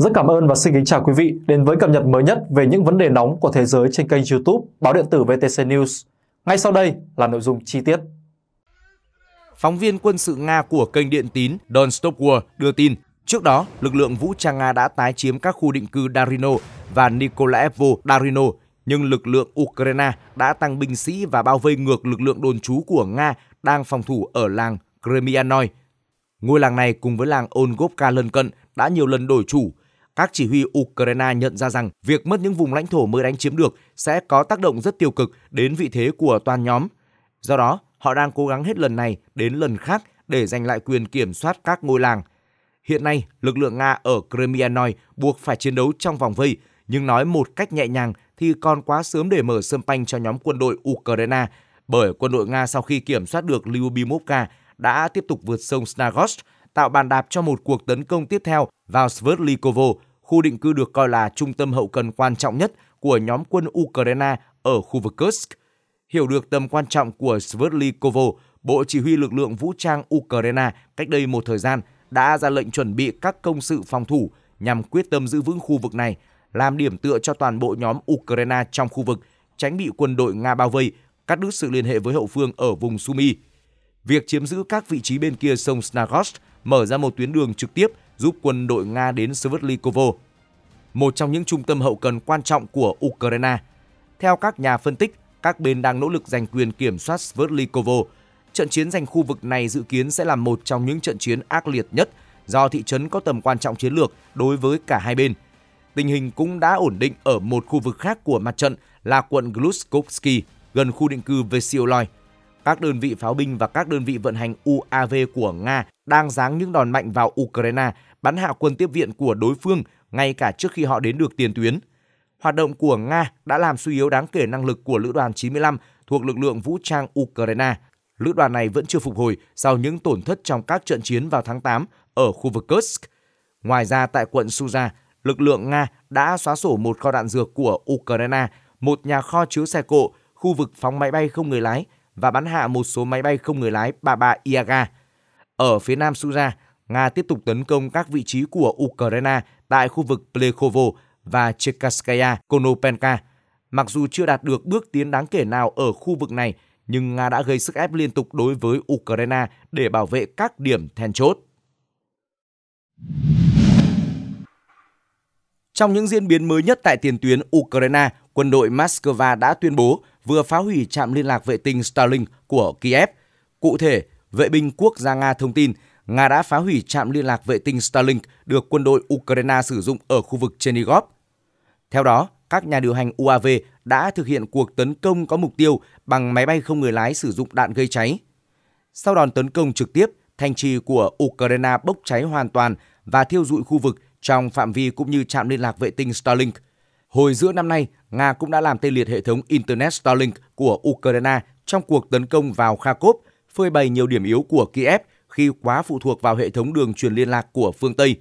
Rất cảm ơn và xin kính chào quý vị đến với cập nhật mới nhất về những vấn đề nóng của thế giới trên kênh YouTube Báo điện tử VTC News. Ngay sau đây là nội dung chi tiết. Phóng viên quân sự Nga của kênh điện tín Don Stopwar đưa tin, trước đó, lực lượng vũ trang Nga đã tái chiếm các khu định cư Darino và Nikolaevo Darino, nhưng lực lượng Ukraine đã tăng binh sĩ và bao vây ngược lực lượng đồn trú của Nga đang phòng thủ ở làng Kremianoi. Ngôi làng này cùng với làng Ongovka lân cận đã nhiều lần đổi chủ các chỉ huy Ukraine nhận ra rằng việc mất những vùng lãnh thổ mới đánh chiếm được sẽ có tác động rất tiêu cực đến vị thế của toàn nhóm. Do đó, họ đang cố gắng hết lần này đến lần khác để giành lại quyền kiểm soát các ngôi làng. Hiện nay, lực lượng Nga ở Kremianoi buộc phải chiến đấu trong vòng vây, nhưng nói một cách nhẹ nhàng thì còn quá sớm để mở sâm panh cho nhóm quân đội Ukraine, bởi quân đội Nga sau khi kiểm soát được Lyubimovka đã tiếp tục vượt sông Snagost, tạo bàn đạp cho một cuộc tấn công tiếp theo vào Sverdlikovo, Khu định cư được coi là trung tâm hậu cần quan trọng nhất của nhóm quân Ukraine ở khu vực Kursk. Hiểu được tầm quan trọng của Sverdlikovo, Bộ Chỉ huy lực lượng vũ trang Ukraine cách đây một thời gian đã ra lệnh chuẩn bị các công sự phòng thủ nhằm quyết tâm giữ vững khu vực này, làm điểm tựa cho toàn bộ nhóm Ukraine trong khu vực, tránh bị quân đội Nga bao vây, cắt đứt sự liên hệ với hậu phương ở vùng Sumy. Việc chiếm giữ các vị trí bên kia sông Snagost mở ra một tuyến đường trực tiếp giúp quân đội Nga đến Sverdlikovo, một trong những trung tâm hậu cần quan trọng của Ukraine. Theo các nhà phân tích, các bên đang nỗ lực giành quyền kiểm soát Sverdlikovo. Trận chiến giành khu vực này dự kiến sẽ là một trong những trận chiến ác liệt nhất do thị trấn có tầm quan trọng chiến lược đối với cả hai bên. Tình hình cũng đã ổn định ở một khu vực khác của mặt trận là quận Glushkovsky, gần khu định cư Vesioloy. Các đơn vị pháo binh và các đơn vị vận hành UAV của Nga đang giáng những đòn mạnh vào Ukraine bắn hạ quân tiếp viện của đối phương ngay cả trước khi họ đến được tiền tuyến. Hoạt động của Nga đã làm suy yếu đáng kể năng lực của Lữ đoàn 95 thuộc lực lượng vũ trang Ukraine. Lữ đoàn này vẫn chưa phục hồi sau những tổn thất trong các trận chiến vào tháng 8 ở khu vực Kursk. Ngoài ra tại quận Suza, lực lượng Nga đã xóa sổ một kho đạn dược của Ukraine, một nhà kho chứa xe cộ, khu vực phóng máy bay không người lái và bắn hạ một số máy bay không người lái Baba iaga Ở phía nam Suza, Nga tiếp tục tấn công các vị trí của Ukraine tại khu vực Plekhovo và Chekaskaya Konopenka. Mặc dù chưa đạt được bước tiến đáng kể nào ở khu vực này, nhưng Nga đã gây sức ép liên tục đối với Ukraine để bảo vệ các điểm then chốt. Trong những diễn biến mới nhất tại tiền tuyến Ukraine, quân đội Moscow đã tuyên bố vừa phá hủy trạm liên lạc vệ tinh Starlink của Kiev. Cụ thể, vệ binh quốc gia Nga thông tin Nga đã phá hủy trạm liên lạc vệ tinh Starlink được quân đội Ukraine sử dụng ở khu vực Chernigov. Theo đó, các nhà điều hành UAV đã thực hiện cuộc tấn công có mục tiêu bằng máy bay không người lái sử dụng đạn gây cháy. Sau đòn tấn công trực tiếp, thành trì của Ukraine bốc cháy hoàn toàn và thiêu dụi khu vực trong phạm vi cũng như trạm liên lạc vệ tinh Starlink. Hồi giữa năm nay, Nga cũng đã làm tê liệt hệ thống Internet Starlink của Ukraine trong cuộc tấn công vào Kharkov, phơi bày nhiều điểm yếu của Kiev khi quá phụ thuộc vào hệ thống đường truyền liên lạc của phương Tây.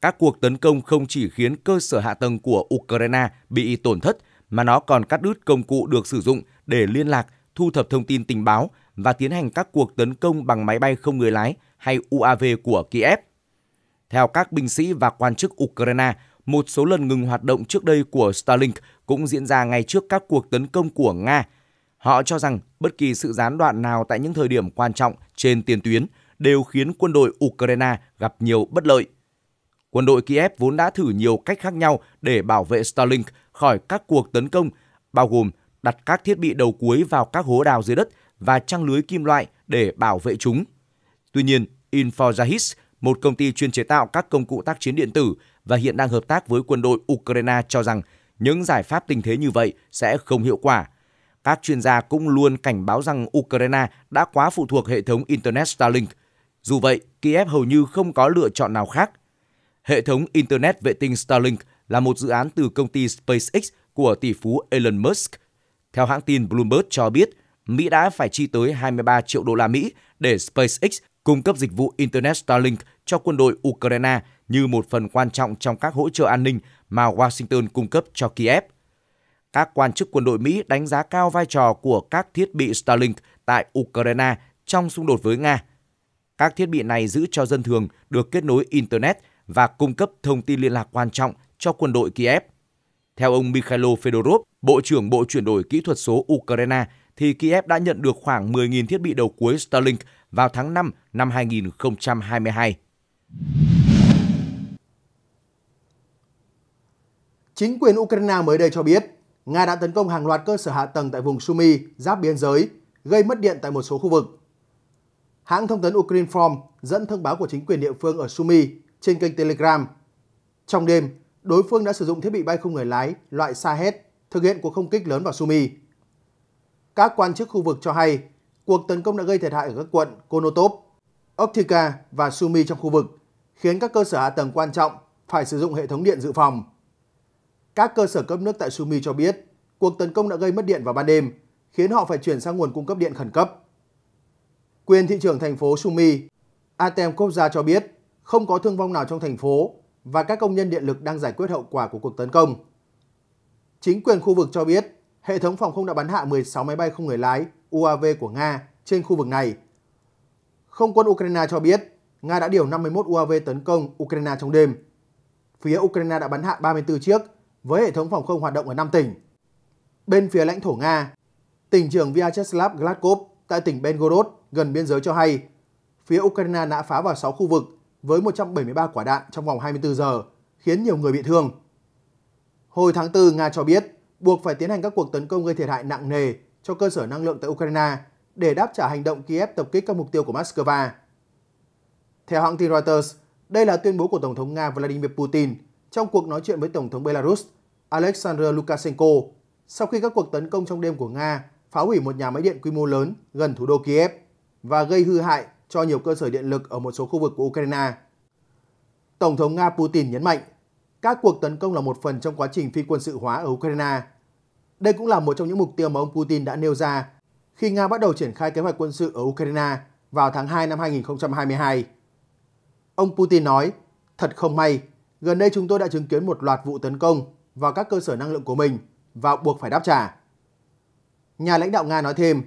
Các cuộc tấn công không chỉ khiến cơ sở hạ tầng của Ukraine bị tổn thất, mà nó còn cắt đứt công cụ được sử dụng để liên lạc, thu thập thông tin tình báo và tiến hành các cuộc tấn công bằng máy bay không người lái hay UAV của Kiev. Theo các binh sĩ và quan chức Ukraine, một số lần ngừng hoạt động trước đây của Starlink cũng diễn ra ngay trước các cuộc tấn công của Nga. Họ cho rằng bất kỳ sự gián đoạn nào tại những thời điểm quan trọng trên tiền tuyến đều khiến quân đội Ukraine gặp nhiều bất lợi. Quân đội Kiev vốn đã thử nhiều cách khác nhau để bảo vệ Starlink khỏi các cuộc tấn công, bao gồm đặt các thiết bị đầu cuối vào các hố đào dưới đất và trang lưới kim loại để bảo vệ chúng. Tuy nhiên, Infojahis, một công ty chuyên chế tạo các công cụ tác chiến điện tử và hiện đang hợp tác với quân đội Ukraine cho rằng những giải pháp tình thế như vậy sẽ không hiệu quả. Các chuyên gia cũng luôn cảnh báo rằng Ukraine đã quá phụ thuộc hệ thống Internet Starlink dù vậy, Kiev hầu như không có lựa chọn nào khác. Hệ thống Internet vệ tinh Starlink là một dự án từ công ty SpaceX của tỷ phú Elon Musk. Theo hãng tin Bloomberg cho biết, Mỹ đã phải chi tới 23 triệu đô la Mỹ để SpaceX cung cấp dịch vụ Internet Starlink cho quân đội Ukraine như một phần quan trọng trong các hỗ trợ an ninh mà Washington cung cấp cho Kiev. Các quan chức quân đội Mỹ đánh giá cao vai trò của các thiết bị Starlink tại Ukraine trong xung đột với Nga – các thiết bị này giữ cho dân thường được kết nối Internet và cung cấp thông tin liên lạc quan trọng cho quân đội Kiev. Theo ông Mikhailo Fedorov, Bộ trưởng Bộ chuyển đổi kỹ thuật số Ukraine, thì Kiev đã nhận được khoảng 10.000 thiết bị đầu cuối Starlink vào tháng 5 năm 2022. Chính quyền Ukraine mới đây cho biết, Nga đã tấn công hàng loạt cơ sở hạ tầng tại vùng Sumy giáp biên giới, gây mất điện tại một số khu vực. Hãng thông tấn Ukrinform dẫn thông báo của chính quyền địa phương ở Sumy trên kênh Telegram. Trong đêm, đối phương đã sử dụng thiết bị bay không người lái loại Sahet thực hiện cuộc không kích lớn vào Sumy. Các quan chức khu vực cho hay cuộc tấn công đã gây thiệt hại ở các quận Konotop, Optica và Sumy trong khu vực, khiến các cơ sở hạ tầng quan trọng phải sử dụng hệ thống điện dự phòng. Các cơ sở cấp nước tại Sumy cho biết cuộc tấn công đã gây mất điện vào ban đêm, khiến họ phải chuyển sang nguồn cung cấp điện khẩn cấp quyền thị trưởng thành phố Sumi, Atem Kopja cho biết không có thương vong nào trong thành phố và các công nhân điện lực đang giải quyết hậu quả của cuộc tấn công. Chính quyền khu vực cho biết hệ thống phòng không đã bắn hạ 16 máy bay không người lái UAV của Nga trên khu vực này. Không quân Ukraine cho biết Nga đã điều 51 UAV tấn công Ukraine trong đêm. Phía Ukraine đã bắn hạ 34 chiếc với hệ thống phòng không hoạt động ở 5 tỉnh. Bên phía lãnh thổ Nga, tỉnh trưởng Vyacheslav Gladkov tại tỉnh Belgorod gần biên giới cho hay, phía Ukraine đã phá vào 6 khu vực với 173 quả đạn trong vòng 24 giờ, khiến nhiều người bị thương. Hồi tháng 4, Nga cho biết buộc phải tiến hành các cuộc tấn công gây thiệt hại nặng nề cho cơ sở năng lượng tại Ukraine để đáp trả hành động Kiev tập kích các mục tiêu của Moscow. Theo hãng tin Reuters, đây là tuyên bố của Tổng thống Nga Vladimir Putin trong cuộc nói chuyện với Tổng thống Belarus Alexander Lukashenko sau khi các cuộc tấn công trong đêm của Nga phá hủy một nhà máy điện quy mô lớn gần thủ đô Kiev và gây hư hại cho nhiều cơ sở điện lực ở một số khu vực của Ukraine. Tổng thống Nga Putin nhấn mạnh, các cuộc tấn công là một phần trong quá trình phi quân sự hóa ở Ukraine. Đây cũng là một trong những mục tiêu mà ông Putin đã nêu ra khi Nga bắt đầu triển khai kế hoạch quân sự ở Ukraine vào tháng 2 năm 2022. Ông Putin nói, thật không may, gần đây chúng tôi đã chứng kiến một loạt vụ tấn công vào các cơ sở năng lượng của mình và buộc phải đáp trả. Nhà lãnh đạo Nga nói thêm,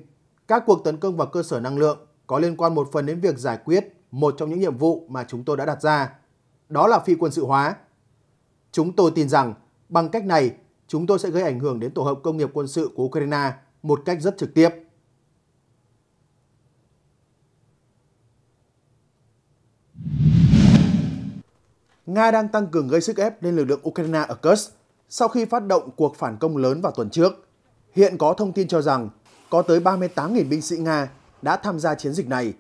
các cuộc tấn công vào cơ sở năng lượng có liên quan một phần đến việc giải quyết một trong những nhiệm vụ mà chúng tôi đã đặt ra, đó là phi quân sự hóa. Chúng tôi tin rằng bằng cách này chúng tôi sẽ gây ảnh hưởng đến tổ hợp công nghiệp quân sự của Ukraine một cách rất trực tiếp. Nga đang tăng cường gây sức ép lên lực lượng Ukraine ở Kursk sau khi phát động cuộc phản công lớn vào tuần trước. Hiện có thông tin cho rằng có tới 38.000 binh sĩ Nga đã tham gia chiến dịch này.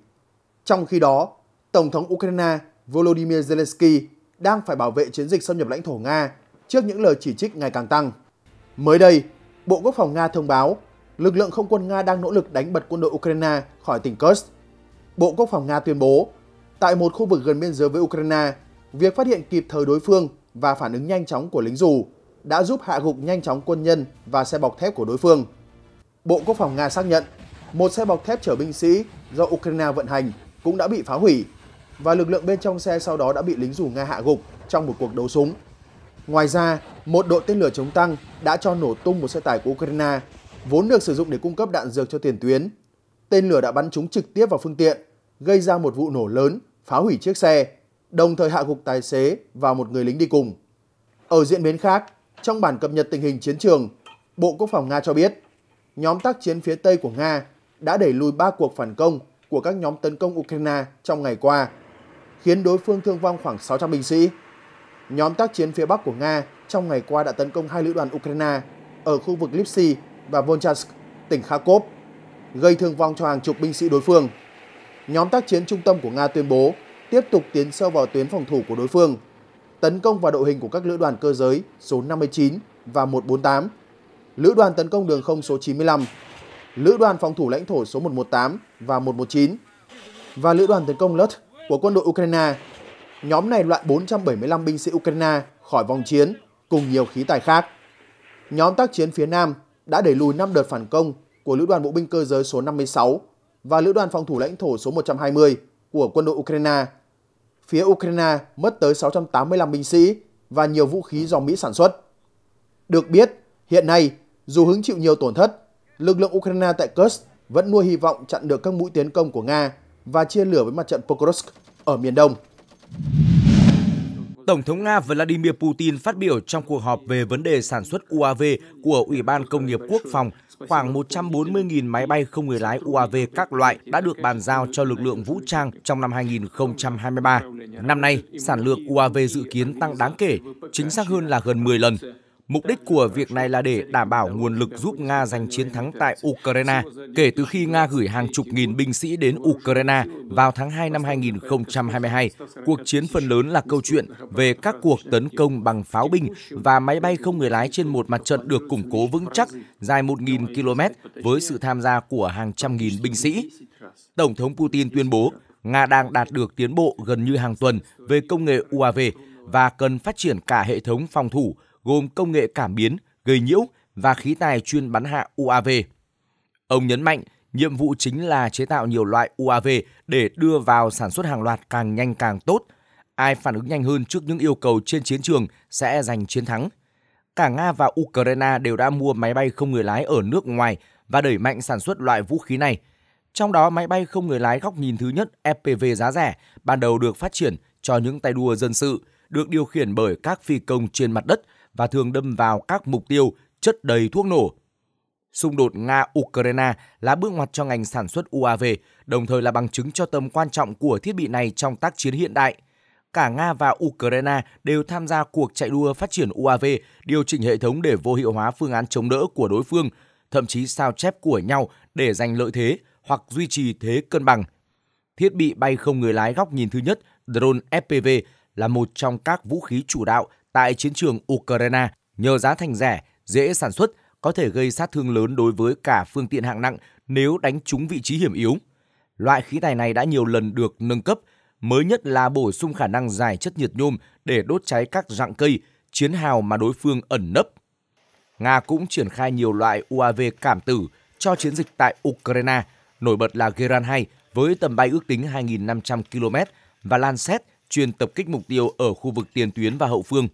Trong khi đó, Tổng thống Ukraine Volodymyr Zelensky đang phải bảo vệ chiến dịch xâm nhập lãnh thổ Nga trước những lời chỉ trích ngày càng tăng. Mới đây, Bộ Quốc phòng Nga thông báo lực lượng không quân Nga đang nỗ lực đánh bật quân đội Ukraine khỏi tỉnh Kursk. Bộ Quốc phòng Nga tuyên bố, tại một khu vực gần biên giới với Ukraine, việc phát hiện kịp thời đối phương và phản ứng nhanh chóng của lính dù đã giúp hạ gục nhanh chóng quân nhân và xe bọc thép của đối phương. Bộ Quốc phòng Nga xác nhận một xe bọc thép chở binh sĩ do Ukraine vận hành cũng đã bị phá hủy và lực lượng bên trong xe sau đó đã bị lính dù Nga hạ gục trong một cuộc đấu súng. Ngoài ra, một đội tên lửa chống tăng đã cho nổ tung một xe tải của Ukraine vốn được sử dụng để cung cấp đạn dược cho tiền tuyến. Tên lửa đã bắn trúng trực tiếp vào phương tiện, gây ra một vụ nổ lớn, phá hủy chiếc xe, đồng thời hạ gục tài xế và một người lính đi cùng. Ở diễn biến khác, trong bản cập nhật tình hình chiến trường, Bộ Quốc phòng Nga cho biết, nhóm tác chiến phía Tây của Nga đã đẩy lùi 3 cuộc phản công của các nhóm tấn công Ukraine trong ngày qua, khiến đối phương thương vong khoảng 600 binh sĩ. Nhóm tác chiến phía Bắc của Nga trong ngày qua đã tấn công hai lữ đoàn Ukraine ở khu vực Lipsy và Volchansk, tỉnh Kharkov, gây thương vong cho hàng chục binh sĩ đối phương. Nhóm tác chiến trung tâm của Nga tuyên bố tiếp tục tiến sâu vào tuyến phòng thủ của đối phương – tấn công vào đội hình của các lữ đoàn cơ giới số 59 và 148, lữ đoàn tấn công đường không số 95, lữ đoàn phòng thủ lãnh thổ số 118 và 119 và lữ đoàn tấn công LUT của quân đội Ukraine. Nhóm này loại 475 binh sĩ Ukraine khỏi vòng chiến cùng nhiều khí tài khác. Nhóm tác chiến phía Nam đã đẩy lùi 5 đợt phản công của lữ đoàn bộ binh cơ giới số 56 và lữ đoàn phòng thủ lãnh thổ số 120 của quân đội Ukraine phía Ukraine mất tới 685 binh sĩ và nhiều vũ khí do Mỹ sản xuất. Được biết, hiện nay, dù hứng chịu nhiều tổn thất, lực lượng Ukraine tại Kursk vẫn nuôi hy vọng chặn được các mũi tiến công của Nga và chia lửa với mặt trận Pokrovsk ở miền Đông. Tổng thống Nga Vladimir Putin phát biểu trong cuộc họp về vấn đề sản xuất UAV của Ủy ban Công nghiệp Quốc phòng khoảng 140.000 máy bay không người lái UAV các loại đã được bàn giao cho lực lượng vũ trang trong năm 2023. Năm nay, sản lượng UAV dự kiến tăng đáng kể, chính xác hơn là gần 10 lần. Mục đích của việc này là để đảm bảo nguồn lực giúp Nga giành chiến thắng tại Ukraine kể từ khi Nga gửi hàng chục nghìn binh sĩ đến Ukraine vào tháng 2 năm 2022. Cuộc chiến phần lớn là câu chuyện về các cuộc tấn công bằng pháo binh và máy bay không người lái trên một mặt trận được củng cố vững chắc dài 1.000 km với sự tham gia của hàng trăm nghìn binh sĩ. Tổng thống Putin tuyên bố Nga đang đạt được tiến bộ gần như hàng tuần về công nghệ UAV và cần phát triển cả hệ thống phòng thủ gồm công nghệ cảm biến, gây nhiễu và khí tài chuyên bắn hạ UAV. Ông nhấn mạnh, nhiệm vụ chính là chế tạo nhiều loại UAV để đưa vào sản xuất hàng loạt càng nhanh càng tốt. Ai phản ứng nhanh hơn trước những yêu cầu trên chiến trường sẽ giành chiến thắng. Cả Nga và Ukraine đều đã mua máy bay không người lái ở nước ngoài và đẩy mạnh sản xuất loại vũ khí này. Trong đó, máy bay không người lái góc nhìn thứ nhất FPV giá rẻ ban đầu được phát triển cho những tay đua dân sự, được điều khiển bởi các phi công trên mặt đất – và thường đâm vào các mục tiêu chất đầy thuốc nổ. Xung đột Nga-Ukraine là bước ngoặt cho ngành sản xuất UAV, đồng thời là bằng chứng cho tầm quan trọng của thiết bị này trong tác chiến hiện đại. Cả Nga và Ukraine đều tham gia cuộc chạy đua phát triển UAV, điều chỉnh hệ thống để vô hiệu hóa phương án chống đỡ của đối phương, thậm chí sao chép của nhau để giành lợi thế hoặc duy trì thế cân bằng. Thiết bị bay không người lái góc nhìn thứ nhất, drone FPV, là một trong các vũ khí chủ đạo tại chiến trường Ukraine nhờ giá thành rẻ, dễ sản xuất có thể gây sát thương lớn đối với cả phương tiện hạng nặng nếu đánh trúng vị trí hiểm yếu. Loại khí tài này đã nhiều lần được nâng cấp, mới nhất là bổ sung khả năng giải chất nhiệt nhôm để đốt cháy các rặng cây, chiến hào mà đối phương ẩn nấp. Nga cũng triển khai nhiều loại UAV cảm tử cho chiến dịch tại Ukraine, nổi bật là Geran 2 với tầm bay ước tính 2.500 km và Lancet chuyên tập kích mục tiêu ở khu vực tiền tuyến và hậu phương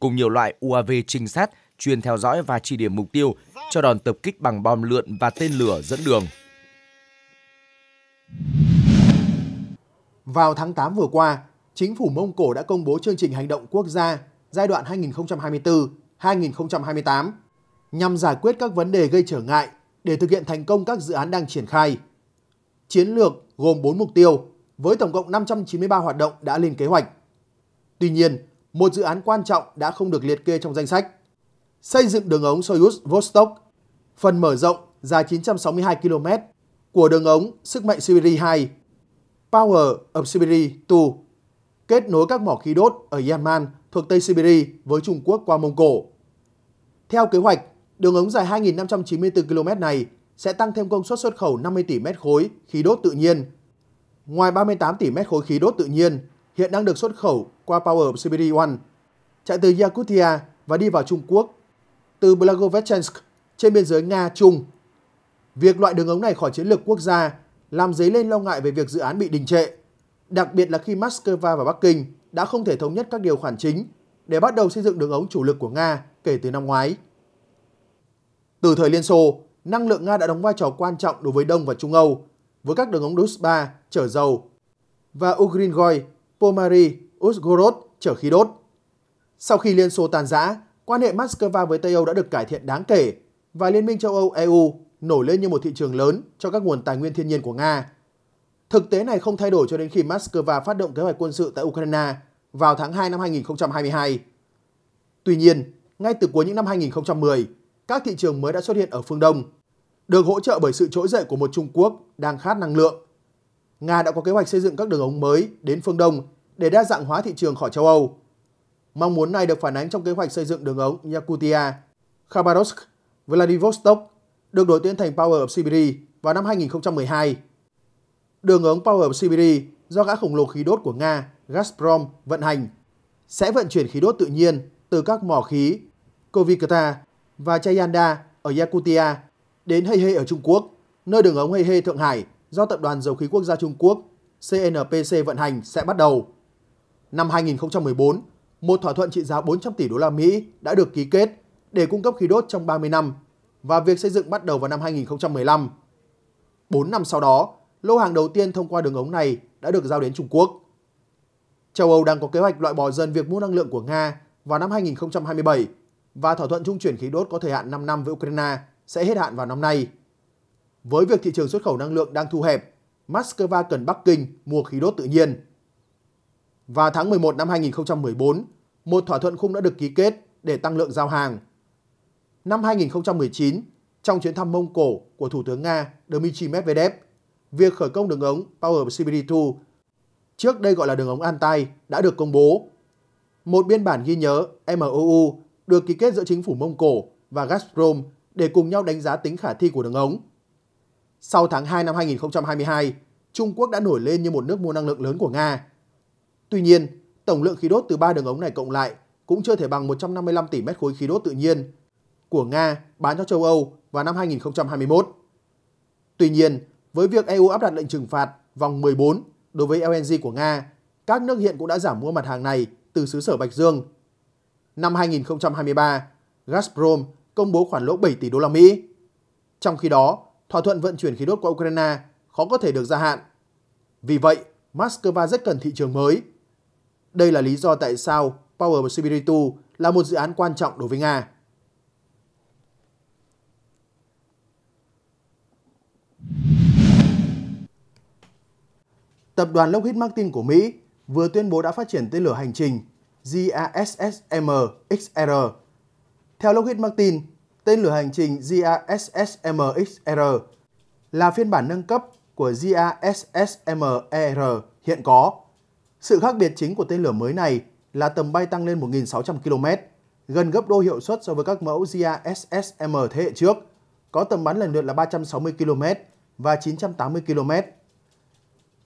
cùng nhiều loại UAV trinh sát chuyên theo dõi và chỉ điểm mục tiêu cho đòn tập kích bằng bom lượn và tên lửa dẫn đường. Vào tháng 8 vừa qua, chính phủ Mông Cổ đã công bố chương trình hành động quốc gia giai đoạn 2024-2028 nhằm giải quyết các vấn đề gây trở ngại để thực hiện thành công các dự án đang triển khai. Chiến lược gồm 4 mục tiêu với tổng cộng 593 hoạt động đã lên kế hoạch. Tuy nhiên, một dự án quan trọng đã không được liệt kê trong danh sách. Xây dựng đường ống Soyuz Vostok, phần mở rộng dài 962 km của đường ống sức mạnh Siberia 2, Power of Siberia 2, kết nối các mỏ khí đốt ở Yaman thuộc Tây Siberia với Trung Quốc qua Mông Cổ. Theo kế hoạch, đường ống dài 2.594 km này sẽ tăng thêm công suất xuất khẩu 50 tỷ mét khối khí đốt tự nhiên. Ngoài 38 tỷ mét khối khí đốt tự nhiên, hiện đang được xuất khẩu qua Power CBD One, chạy từ Yakutia và đi vào Trung Quốc, từ Blagoveshchensk trên biên giới Nga-Trung. Việc loại đường ống này khỏi chiến lược quốc gia làm dấy lên lo ngại về việc dự án bị đình trệ, đặc biệt là khi Moscow và Bắc Kinh đã không thể thống nhất các điều khoản chính để bắt đầu xây dựng đường ống chủ lực của Nga kể từ năm ngoái. Từ thời Liên Xô, năng lượng Nga đã đóng vai trò quan trọng đối với Đông và Trung Âu, với các đường ống Druzhba, chở dầu và Ugringoy Pomari, Uzhgorod chở khí đốt. Sau khi Liên Xô tan rã, quan hệ Moscow với Tây Âu đã được cải thiện đáng kể và Liên minh châu Âu EU nổi lên như một thị trường lớn cho các nguồn tài nguyên thiên nhiên của Nga. Thực tế này không thay đổi cho đến khi Moscow phát động kế hoạch quân sự tại Ukraine vào tháng 2 năm 2022. Tuy nhiên, ngay từ cuối những năm 2010, các thị trường mới đã xuất hiện ở phương Đông, được hỗ trợ bởi sự trỗi dậy của một Trung Quốc đang khát năng lượng Nga đã có kế hoạch xây dựng các đường ống mới đến phương Đông để đa dạng hóa thị trường khỏi châu Âu. Mong muốn này được phản ánh trong kế hoạch xây dựng đường ống Yakutia, Khabarovsk, Vladivostok được đổi tên thành Power of Siberia vào năm 2012. Đường ống Power of Siberia do gã khổng lồ khí đốt của Nga Gazprom vận hành sẽ vận chuyển khí đốt tự nhiên từ các mỏ khí Kovikata và Chayanda ở Yakutia đến Heihe ở Trung Quốc, nơi đường ống Heihe Thượng Hải do Tập đoàn Dầu khí Quốc gia Trung Quốc CNPC vận hành sẽ bắt đầu. Năm 2014, một thỏa thuận trị giá 400 tỷ đô la Mỹ đã được ký kết để cung cấp khí đốt trong 30 năm và việc xây dựng bắt đầu vào năm 2015. 4 năm sau đó, lô hàng đầu tiên thông qua đường ống này đã được giao đến Trung Quốc. Châu Âu đang có kế hoạch loại bỏ dần việc mua năng lượng của Nga vào năm 2027 và thỏa thuận trung chuyển khí đốt có thời hạn 5 năm với Ukraine sẽ hết hạn vào năm nay. Với việc thị trường xuất khẩu năng lượng đang thu hẹp, Moscow cần Bắc Kinh mua khí đốt tự nhiên. Và tháng 11 năm 2014, một thỏa thuận khung đã được ký kết để tăng lượng giao hàng. Năm 2019, trong chuyến thăm Mông Cổ của Thủ tướng Nga Dmitry Medvedev, việc khởi công đường ống Power CBD 2, trước đây gọi là đường ống Antai, đã được công bố. Một biên bản ghi nhớ MOU được ký kết giữa chính phủ Mông Cổ và Gazprom để cùng nhau đánh giá tính khả thi của đường ống. Sau tháng 2 năm 2022, Trung Quốc đã nổi lên như một nước mua năng lượng lớn của Nga. Tuy nhiên, tổng lượng khí đốt từ ba đường ống này cộng lại cũng chưa thể bằng 155 tỷ mét khối khí đốt tự nhiên của Nga bán cho châu Âu vào năm 2021. Tuy nhiên, với việc EU áp đặt lệnh trừng phạt vòng 14 đối với LNG của Nga, các nước hiện cũng đã giảm mua mặt hàng này từ xứ sở Bạch Dương. Năm 2023, Gazprom công bố khoản lỗ 7 tỷ đô la Mỹ. Trong khi đó, thỏa thuận vận chuyển khí đốt qua Ukraine khó có thể được gia hạn. Vì vậy, Moscow rất cần thị trường mới. Đây là lý do tại sao Power Sibiritu là một dự án quan trọng đối với Nga. Tập đoàn Lockheed Martin của Mỹ vừa tuyên bố đã phát triển tên lửa hành trình GASSM-XR. Theo Lockheed Martin, Tên lửa hành trình JASSM-XR là phiên bản nâng cấp của JASSM-ER hiện có. Sự khác biệt chính của tên lửa mới này là tầm bay tăng lên 1.600 km, gần gấp đôi hiệu suất so với các mẫu JASSM thế hệ trước, có tầm bắn lần lượt là 360 km và 980 km.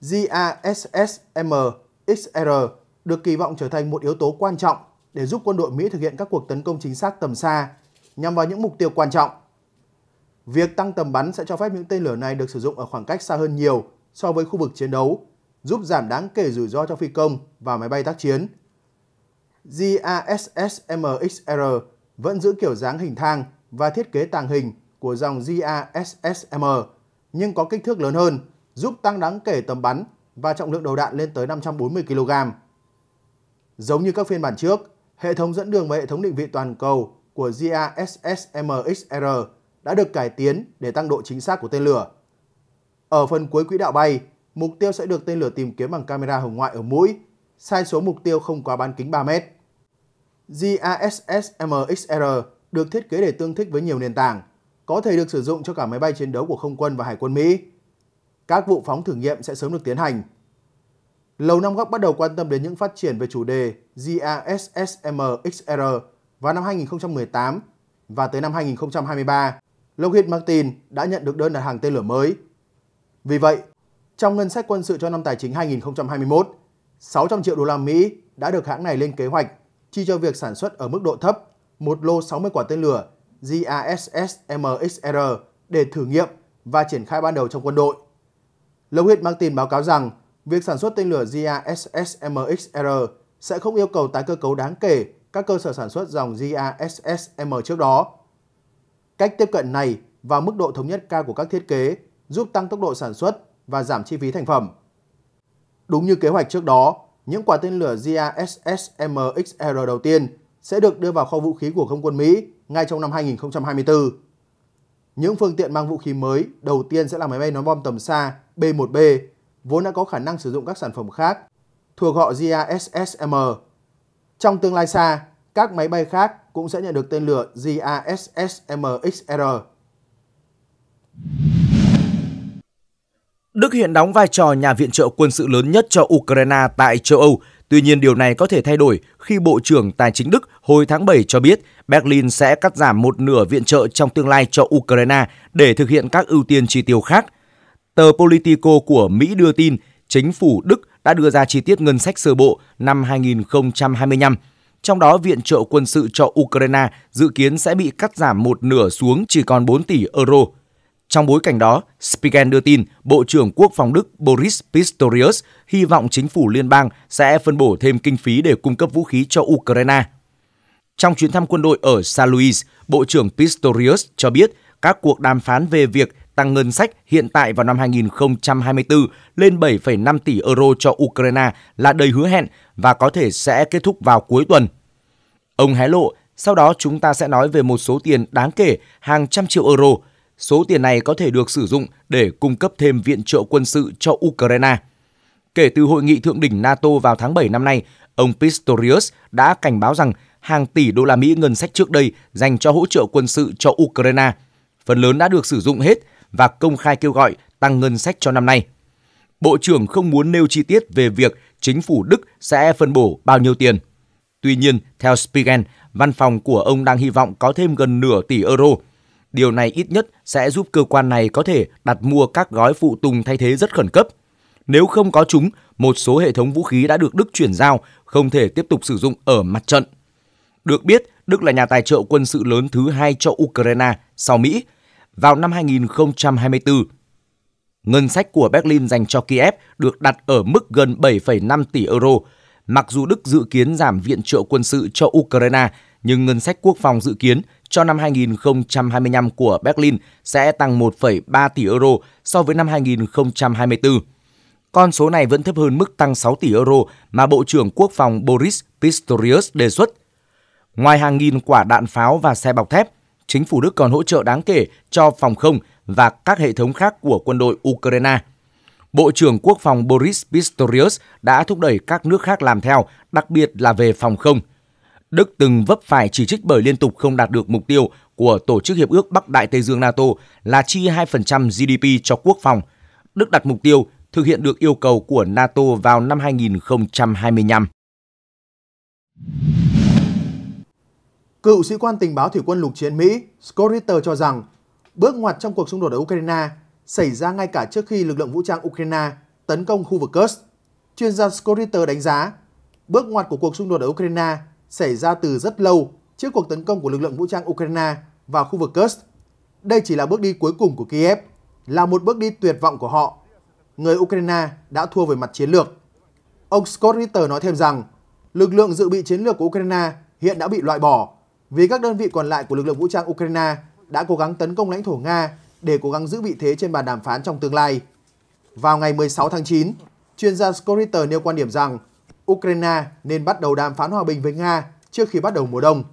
JASSM-XR được kỳ vọng trở thành một yếu tố quan trọng để giúp quân đội Mỹ thực hiện các cuộc tấn công chính xác tầm xa nhằm vào những mục tiêu quan trọng. Việc tăng tầm bắn sẽ cho phép những tên lửa này được sử dụng ở khoảng cách xa hơn nhiều so với khu vực chiến đấu, giúp giảm đáng kể rủi ro cho phi công và máy bay tác chiến. GASSMXR vẫn giữ kiểu dáng hình thang và thiết kế tàng hình của dòng GASSM, nhưng có kích thước lớn hơn, giúp tăng đáng kể tầm bắn và trọng lượng đầu đạn lên tới 540 kg. Giống như các phiên bản trước, hệ thống dẫn đường và hệ thống định vị toàn cầu của GASSMXR đã được cải tiến để tăng độ chính xác của tên lửa. Ở phần cuối quỹ đạo bay, mục tiêu sẽ được tên lửa tìm kiếm bằng camera hồng ngoại ở mũi, sai số mục tiêu không quá bán kính 3 mét. GASSMXR được thiết kế để tương thích với nhiều nền tảng, có thể được sử dụng cho cả máy bay chiến đấu của không quân và hải quân Mỹ. Các vụ phóng thử nghiệm sẽ sớm được tiến hành. Lầu Năm Góc bắt đầu quan tâm đến những phát triển về chủ đề GASSMXR vào năm 2018 và tới năm 2023, Lockheed Martin đã nhận được đơn đặt hàng tên lửa mới. Vì vậy, trong ngân sách quân sự cho năm tài chính 2021, 600 triệu đô la Mỹ đã được hãng này lên kế hoạch chi cho việc sản xuất ở mức độ thấp một lô 60 quả tên lửa JASS-MXR để thử nghiệm và triển khai ban đầu trong quân đội. Lockheed Martin báo cáo rằng việc sản xuất tên lửa JASS-MXR sẽ không yêu cầu tái cơ cấu đáng kể các cơ sở sản xuất dòng GASSM trước đó. Cách tiếp cận này và mức độ thống nhất cao của các thiết kế giúp tăng tốc độ sản xuất và giảm chi phí thành phẩm. Đúng như kế hoạch trước đó, những quả tên lửa GASSMXR đầu tiên sẽ được đưa vào kho vũ khí của không quân Mỹ ngay trong năm 2024. Những phương tiện mang vũ khí mới đầu tiên sẽ là máy bay ném bom tầm xa B-1B, vốn đã có khả năng sử dụng các sản phẩm khác thuộc họ GASSM trong tương lai xa, các máy bay khác cũng sẽ nhận được tên lửa JASSMXR. Đức hiện đóng vai trò nhà viện trợ quân sự lớn nhất cho Ukraine tại châu Âu. Tuy nhiên điều này có thể thay đổi khi Bộ trưởng Tài chính Đức hồi tháng 7 cho biết Berlin sẽ cắt giảm một nửa viện trợ trong tương lai cho Ukraine để thực hiện các ưu tiên chi tiêu khác. Tờ Politico của Mỹ đưa tin chính phủ Đức đã đưa ra chi tiết ngân sách sơ bộ năm 2025. Trong đó, viện trợ quân sự cho Ukraine dự kiến sẽ bị cắt giảm một nửa xuống chỉ còn 4 tỷ euro. Trong bối cảnh đó, Spiegel đưa tin Bộ trưởng Quốc phòng Đức Boris Pistorius hy vọng chính phủ liên bang sẽ phân bổ thêm kinh phí để cung cấp vũ khí cho Ukraine. Trong chuyến thăm quân đội ở Saint Louis, Bộ trưởng Pistorius cho biết các cuộc đàm phán về việc tăng ngân sách hiện tại vào năm 2024 lên 7,5 tỷ euro cho Ukraine là đầy hứa hẹn và có thể sẽ kết thúc vào cuối tuần. Ông hé lộ, sau đó chúng ta sẽ nói về một số tiền đáng kể hàng trăm triệu euro. Số tiền này có thể được sử dụng để cung cấp thêm viện trợ quân sự cho Ukraine. Kể từ hội nghị thượng đỉnh NATO vào tháng 7 năm nay, ông Pistorius đã cảnh báo rằng hàng tỷ đô la Mỹ ngân sách trước đây dành cho hỗ trợ quân sự cho Ukraine. Phần lớn đã được sử dụng hết và công khai kêu gọi tăng ngân sách cho năm nay. Bộ trưởng không muốn nêu chi tiết về việc chính phủ Đức sẽ phân bổ bao nhiêu tiền. Tuy nhiên, theo Spiegel, văn phòng của ông đang hy vọng có thêm gần nửa tỷ euro. Điều này ít nhất sẽ giúp cơ quan này có thể đặt mua các gói phụ tùng thay thế rất khẩn cấp. Nếu không có chúng, một số hệ thống vũ khí đã được Đức chuyển giao không thể tiếp tục sử dụng ở mặt trận. Được biết, Đức là nhà tài trợ quân sự lớn thứ hai cho Ukraine sau Mỹ vào năm 2024. Ngân sách của Berlin dành cho Kiev được đặt ở mức gần 7,5 tỷ euro. Mặc dù Đức dự kiến giảm viện trợ quân sự cho Ukraine, nhưng ngân sách quốc phòng dự kiến cho năm 2025 của Berlin sẽ tăng 1,3 tỷ euro so với năm 2024. Con số này vẫn thấp hơn mức tăng 6 tỷ euro mà Bộ trưởng Quốc phòng Boris Pistorius đề xuất. Ngoài hàng nghìn quả đạn pháo và xe bọc thép, chính phủ Đức còn hỗ trợ đáng kể cho phòng không và các hệ thống khác của quân đội Ukraine. Bộ trưởng Quốc phòng Boris Pistorius đã thúc đẩy các nước khác làm theo, đặc biệt là về phòng không. Đức từng vấp phải chỉ trích bởi liên tục không đạt được mục tiêu của Tổ chức Hiệp ước Bắc Đại Tây Dương NATO là chi 2% GDP cho quốc phòng. Đức đặt mục tiêu thực hiện được yêu cầu của NATO vào năm 2025. Cựu sĩ quan tình báo thủy quân lục chiến Mỹ Scott Ritter cho rằng bước ngoặt trong cuộc xung đột ở Ukraine xảy ra ngay cả trước khi lực lượng vũ trang Ukraine tấn công khu vực Kursk. Chuyên gia Scott Ritter đánh giá bước ngoặt của cuộc xung đột ở Ukraine xảy ra từ rất lâu trước cuộc tấn công của lực lượng vũ trang Ukraine vào khu vực Kursk. Đây chỉ là bước đi cuối cùng của Kiev, là một bước đi tuyệt vọng của họ. Người Ukraine đã thua về mặt chiến lược. Ông Scott Ritter nói thêm rằng, lực lượng dự bị chiến lược của Ukraine hiện đã bị loại bỏ vì các đơn vị còn lại của lực lượng vũ trang Ukraine đã cố gắng tấn công lãnh thổ Nga để cố gắng giữ vị thế trên bàn đàm phán trong tương lai. Vào ngày 16 tháng 9, chuyên gia Scoriter nêu quan điểm rằng Ukraine nên bắt đầu đàm phán hòa bình với Nga trước khi bắt đầu mùa đông.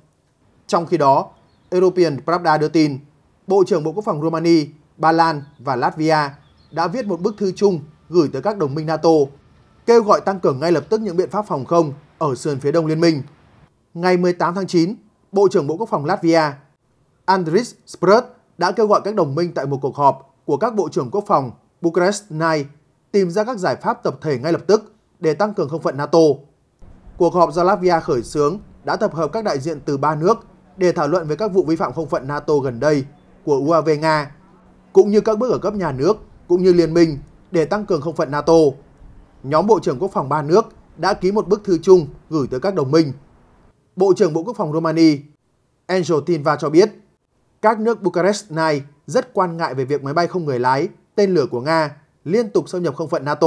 Trong khi đó, European Pravda đưa tin, Bộ trưởng Bộ Quốc phòng Romania, Ba Lan và Latvia đã viết một bức thư chung gửi tới các đồng minh NATO, kêu gọi tăng cường ngay lập tức những biện pháp phòng không ở sườn phía đông liên minh. Ngày 18 tháng 9, Bộ trưởng Bộ Quốc phòng Latvia Andris Sprut đã kêu gọi các đồng minh tại một cuộc họp của các bộ trưởng quốc phòng Bucharest nay tìm ra các giải pháp tập thể ngay lập tức để tăng cường không phận NATO. Cuộc họp do Latvia khởi xướng đã tập hợp các đại diện từ ba nước để thảo luận về các vụ vi phạm không phận NATO gần đây của UAV Nga, cũng như các bước ở cấp nhà nước cũng như liên minh để tăng cường không phận NATO. Nhóm Bộ trưởng Quốc phòng ba nước đã ký một bức thư chung gửi tới các đồng minh Bộ trưởng Bộ Quốc phòng Romania Angel Tinva cho biết, các nước Bucharest này rất quan ngại về việc máy bay không người lái, tên lửa của Nga liên tục xâm nhập không phận NATO,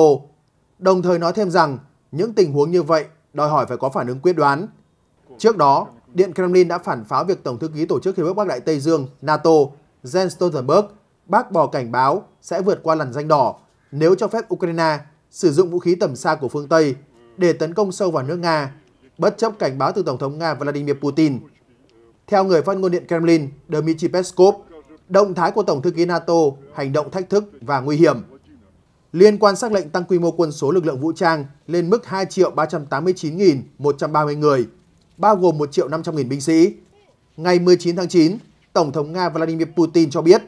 đồng thời nói thêm rằng những tình huống như vậy đòi hỏi phải có phản ứng quyết đoán. Trước đó, Điện Kremlin đã phản pháo việc Tổng thư ký Tổ chức Hiệp ước Bắc Đại Tây Dương NATO Jens Stoltenberg bác bỏ cảnh báo sẽ vượt qua làn danh đỏ nếu cho phép Ukraine sử dụng vũ khí tầm xa của phương Tây để tấn công sâu vào nước Nga bất chấp cảnh báo từ Tổng thống Nga Vladimir Putin. Theo người phát ngôn điện Kremlin Dmitry Peskov, động thái của Tổng thư ký NATO hành động thách thức và nguy hiểm. Liên quan xác lệnh tăng quy mô quân số lực lượng vũ trang lên mức 2 triệu 389.130 người, bao gồm 1 triệu 500.000 binh sĩ. Ngày 19 tháng 9, Tổng thống Nga Vladimir Putin cho biết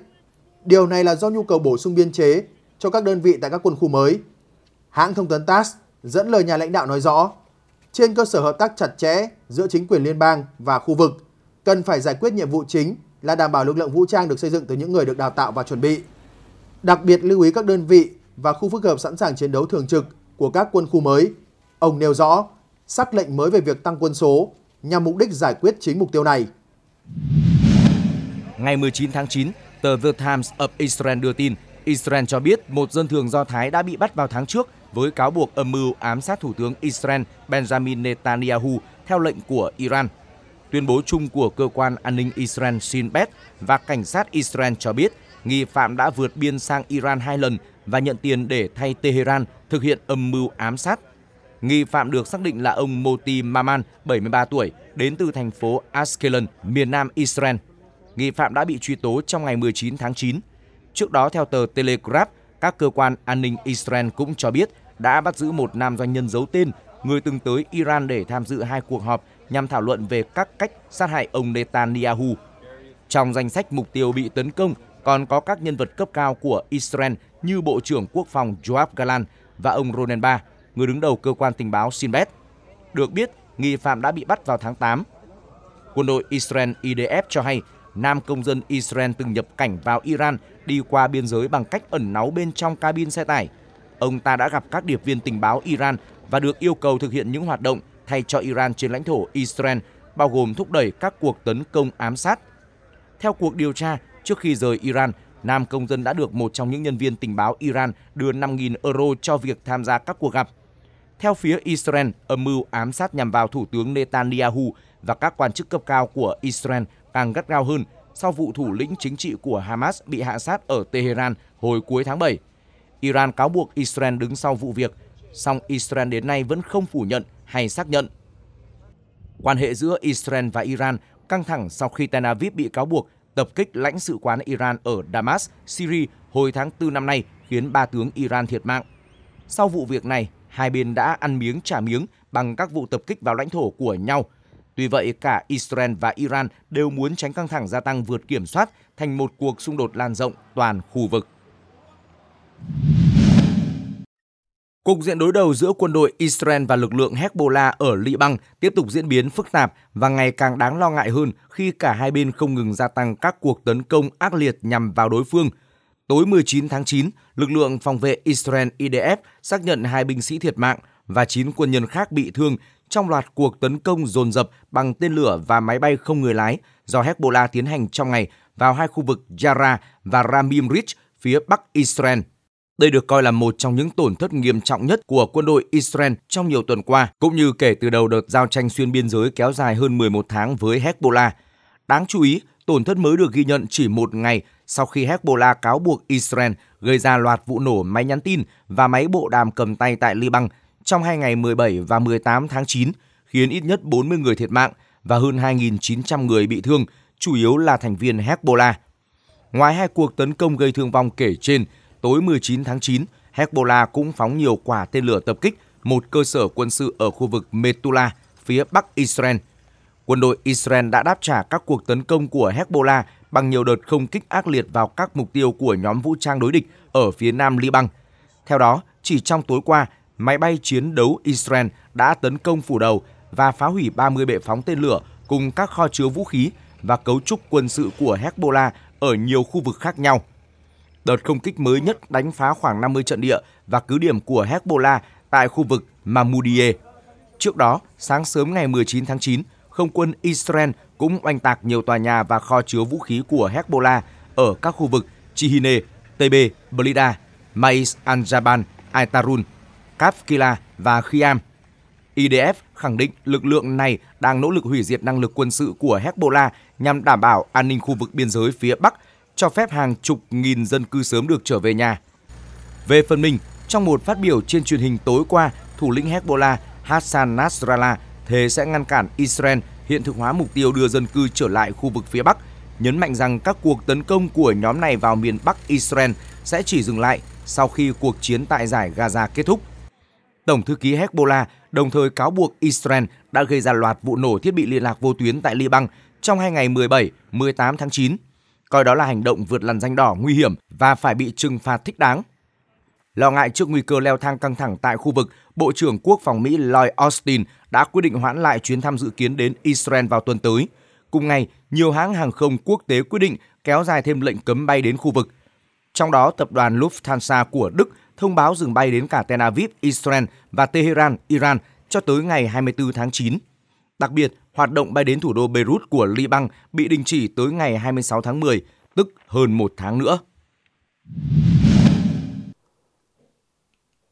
điều này là do nhu cầu bổ sung biên chế cho các đơn vị tại các quân khu mới. Hãng thông tấn TASS dẫn lời nhà lãnh đạo nói rõ trên cơ sở hợp tác chặt chẽ giữa chính quyền liên bang và khu vực, cần phải giải quyết nhiệm vụ chính là đảm bảo lực lượng vũ trang được xây dựng từ những người được đào tạo và chuẩn bị. Đặc biệt lưu ý các đơn vị và khu phức hợp sẵn sàng chiến đấu thường trực của các quân khu mới. Ông nêu rõ, sắc lệnh mới về việc tăng quân số nhằm mục đích giải quyết chính mục tiêu này. Ngày 19 tháng 9, tờ The Times of Israel đưa tin Israel cho biết một dân thường Do Thái đã bị bắt vào tháng trước với cáo buộc âm mưu ám sát Thủ tướng Israel Benjamin Netanyahu theo lệnh của Iran. Tuyên bố chung của cơ quan an ninh Israel Shin Bet và cảnh sát Israel cho biết nghi phạm đã vượt biên sang Iran hai lần và nhận tiền để thay Tehran thực hiện âm mưu ám sát. Nghi phạm được xác định là ông Moti Maman, 73 tuổi, đến từ thành phố Ashkelon, miền nam Israel. Nghi phạm đã bị truy tố trong ngày 19 tháng 9. Trước đó, theo tờ Telegraph, các cơ quan an ninh Israel cũng cho biết đã bắt giữ một nam doanh nhân giấu tên, người từng tới Iran để tham dự hai cuộc họp nhằm thảo luận về các cách sát hại ông Netanyahu. Trong danh sách mục tiêu bị tấn công còn có các nhân vật cấp cao của Israel như Bộ trưởng Quốc phòng Joab Galan và ông Ronen Bar, người đứng đầu cơ quan tình báo Sinbad. Được biết, nghi phạm đã bị bắt vào tháng 8. Quân đội Israel IDF cho hay nam công dân Israel từng nhập cảnh vào Iran đi qua biên giới bằng cách ẩn náu bên trong cabin xe tải – ông ta đã gặp các điệp viên tình báo Iran và được yêu cầu thực hiện những hoạt động thay cho Iran trên lãnh thổ Israel, bao gồm thúc đẩy các cuộc tấn công ám sát. Theo cuộc điều tra, trước khi rời Iran, nam công dân đã được một trong những nhân viên tình báo Iran đưa 5.000 euro cho việc tham gia các cuộc gặp. Theo phía Israel, âm mưu ám sát nhằm vào Thủ tướng Netanyahu và các quan chức cấp cao của Israel càng gắt gao hơn sau vụ thủ lĩnh chính trị của Hamas bị hạ sát ở Tehran hồi cuối tháng 7. Iran cáo buộc Israel đứng sau vụ việc, song Israel đến nay vẫn không phủ nhận hay xác nhận. Quan hệ giữa Israel và Iran căng thẳng sau khi Tel Aviv bị cáo buộc tập kích lãnh sự quán Iran ở Damas, Syria hồi tháng 4 năm nay khiến ba tướng Iran thiệt mạng. Sau vụ việc này, hai bên đã ăn miếng trả miếng bằng các vụ tập kích vào lãnh thổ của nhau. Tuy vậy, cả Israel và Iran đều muốn tránh căng thẳng gia tăng vượt kiểm soát thành một cuộc xung đột lan rộng toàn khu vực. Cục diện đối đầu giữa quân đội Israel và lực lượng Hezbollah ở Liban tiếp tục diễn biến phức tạp và ngày càng đáng lo ngại hơn khi cả hai bên không ngừng gia tăng các cuộc tấn công ác liệt nhằm vào đối phương. Tối 19 tháng 9, lực lượng phòng vệ Israel IDF xác nhận hai binh sĩ thiệt mạng và 9 quân nhân khác bị thương trong loạt cuộc tấn công dồn dập bằng tên lửa và máy bay không người lái do Hezbollah tiến hành trong ngày vào hai khu vực Jara và Ramim Ridge phía bắc Israel – đây được coi là một trong những tổn thất nghiêm trọng nhất của quân đội Israel trong nhiều tuần qua, cũng như kể từ đầu đợt giao tranh xuyên biên giới kéo dài hơn 11 tháng với Hezbollah. Đáng chú ý, tổn thất mới được ghi nhận chỉ một ngày sau khi Hezbollah cáo buộc Israel gây ra loạt vụ nổ máy nhắn tin và máy bộ đàm cầm tay tại Liban trong hai ngày 17 và 18 tháng 9, khiến ít nhất 40 người thiệt mạng và hơn 2.900 người bị thương, chủ yếu là thành viên Hezbollah. Ngoài hai cuộc tấn công gây thương vong kể trên, tối 19 tháng 9, Hezbollah cũng phóng nhiều quả tên lửa tập kích một cơ sở quân sự ở khu vực Metula, phía bắc Israel. Quân đội Israel đã đáp trả các cuộc tấn công của Hezbollah bằng nhiều đợt không kích ác liệt vào các mục tiêu của nhóm vũ trang đối địch ở phía nam Liban. Theo đó, chỉ trong tối qua, máy bay chiến đấu Israel đã tấn công phủ đầu và phá hủy 30 bệ phóng tên lửa cùng các kho chứa vũ khí và cấu trúc quân sự của Hezbollah ở nhiều khu vực khác nhau – Đợt không kích mới nhất đánh phá khoảng 50 trận địa và cứ điểm của Hezbollah tại khu vực Mahmoudiyeh. Trước đó, sáng sớm ngày 19 tháng 9, không quân Israel cũng oanh tạc nhiều tòa nhà và kho chứa vũ khí của Hezbollah ở các khu vực Chihine, Tebe, Blida, Mais Anjaban, Aitarun, Kafkila và Khiam. IDF khẳng định lực lượng này đang nỗ lực hủy diệt năng lực quân sự của Hezbollah nhằm đảm bảo an ninh khu vực biên giới phía Bắc cho phép hàng chục nghìn dân cư sớm được trở về nhà. Về phần mình, trong một phát biểu trên truyền hình tối qua, thủ lĩnh Hezbollah Hassan Nasrallah thế sẽ ngăn cản Israel hiện thực hóa mục tiêu đưa dân cư trở lại khu vực phía Bắc, nhấn mạnh rằng các cuộc tấn công của nhóm này vào miền Bắc Israel sẽ chỉ dừng lại sau khi cuộc chiến tại giải Gaza kết thúc. Tổng thư ký Hezbollah đồng thời cáo buộc Israel đã gây ra loạt vụ nổ thiết bị liên lạc vô tuyến tại Liban trong hai ngày 17, 18 tháng 9 coi đó là hành động vượt làn danh đỏ nguy hiểm và phải bị trừng phạt thích đáng. Lo ngại trước nguy cơ leo thang căng thẳng tại khu vực, Bộ trưởng Quốc phòng Mỹ Lloyd Austin đã quyết định hoãn lại chuyến thăm dự kiến đến Israel vào tuần tới. Cùng ngày, nhiều hãng hàng không quốc tế quyết định kéo dài thêm lệnh cấm bay đến khu vực. Trong đó, tập đoàn Lufthansa của Đức thông báo dừng bay đến cả Tel Aviv, Israel và Tehran, Iran cho tới ngày 24 tháng 9. Đặc biệt, hoạt động bay đến thủ đô Beirut của Liban bị đình chỉ tới ngày 26 tháng 10, tức hơn một tháng nữa.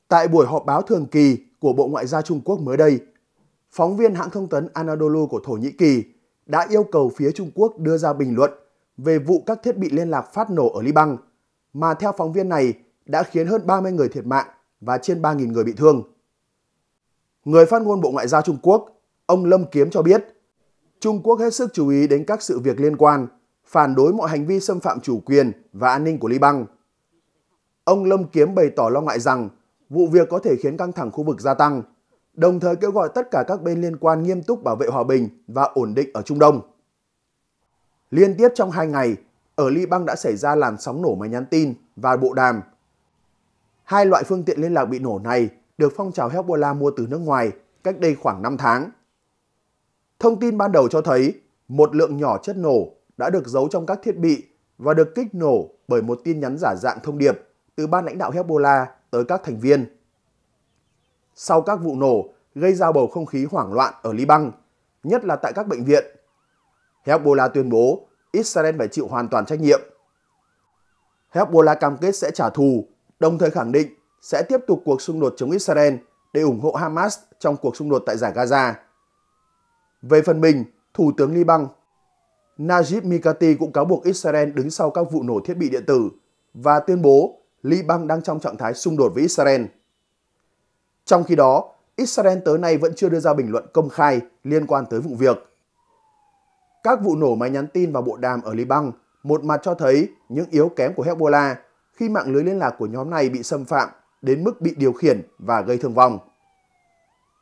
Tại buổi họp báo thường kỳ của Bộ Ngoại giao Trung Quốc mới đây, phóng viên hãng thông tấn Anadolu của Thổ Nhĩ Kỳ đã yêu cầu phía Trung Quốc đưa ra bình luận về vụ các thiết bị liên lạc phát nổ ở Liban, mà theo phóng viên này đã khiến hơn 30 người thiệt mạng và trên 3.000 người bị thương. Người phát ngôn Bộ Ngoại giao Trung Quốc Ông Lâm Kiếm cho biết, Trung Quốc hết sức chú ý đến các sự việc liên quan, phản đối mọi hành vi xâm phạm chủ quyền và an ninh của Liban. Ông Lâm Kiếm bày tỏ lo ngại rằng vụ việc có thể khiến căng thẳng khu vực gia tăng, đồng thời kêu gọi tất cả các bên liên quan nghiêm túc bảo vệ hòa bình và ổn định ở Trung Đông. Liên tiếp trong hai ngày, ở Liban đã xảy ra làn sóng nổ máy nhắn tin và bộ đàm. Hai loại phương tiện liên lạc bị nổ này được phong trào Hezbollah mua từ nước ngoài cách đây khoảng 5 tháng. Thông tin ban đầu cho thấy một lượng nhỏ chất nổ đã được giấu trong các thiết bị và được kích nổ bởi một tin nhắn giả dạng thông điệp từ ban lãnh đạo Hezbollah tới các thành viên. Sau các vụ nổ gây ra bầu không khí hoảng loạn ở Liban, nhất là tại các bệnh viện, Hezbollah tuyên bố Israel phải chịu hoàn toàn trách nhiệm. Hezbollah cam kết sẽ trả thù, đồng thời khẳng định sẽ tiếp tục cuộc xung đột chống Israel để ủng hộ Hamas trong cuộc xung đột tại giải Gaza. Về phần mình, Thủ tướng Liban Najib Mikati cũng cáo buộc Israel đứng sau các vụ nổ thiết bị điện tử và tuyên bố Liban đang trong trạng thái xung đột với Israel. Trong khi đó, Israel tới nay vẫn chưa đưa ra bình luận công khai liên quan tới vụ việc. Các vụ nổ máy nhắn tin và bộ đàm ở Liban một mặt cho thấy những yếu kém của Hezbollah khi mạng lưới liên lạc của nhóm này bị xâm phạm đến mức bị điều khiển và gây thương vong.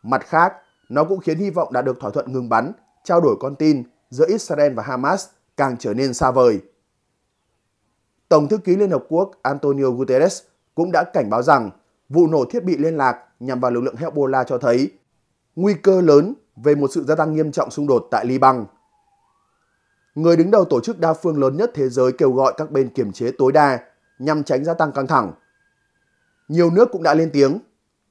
Mặt khác, nó cũng khiến hy vọng đạt được thỏa thuận ngừng bắn, trao đổi con tin giữa Israel và Hamas càng trở nên xa vời. Tổng thư ký Liên Hợp Quốc Antonio Guterres cũng đã cảnh báo rằng vụ nổ thiết bị liên lạc nhằm vào lực lượng Hezbollah cho thấy nguy cơ lớn về một sự gia tăng nghiêm trọng xung đột tại Liban. Người đứng đầu tổ chức đa phương lớn nhất thế giới kêu gọi các bên kiềm chế tối đa nhằm tránh gia tăng căng thẳng. Nhiều nước cũng đã lên tiếng,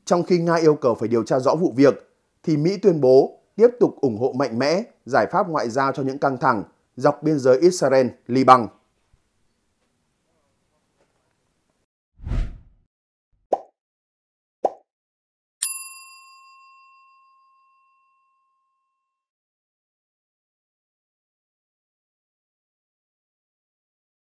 trong khi Nga yêu cầu phải điều tra rõ vụ việc thì Mỹ tuyên bố tiếp tục ủng hộ mạnh mẽ giải pháp ngoại giao cho những căng thẳng dọc biên giới Israel-Liban.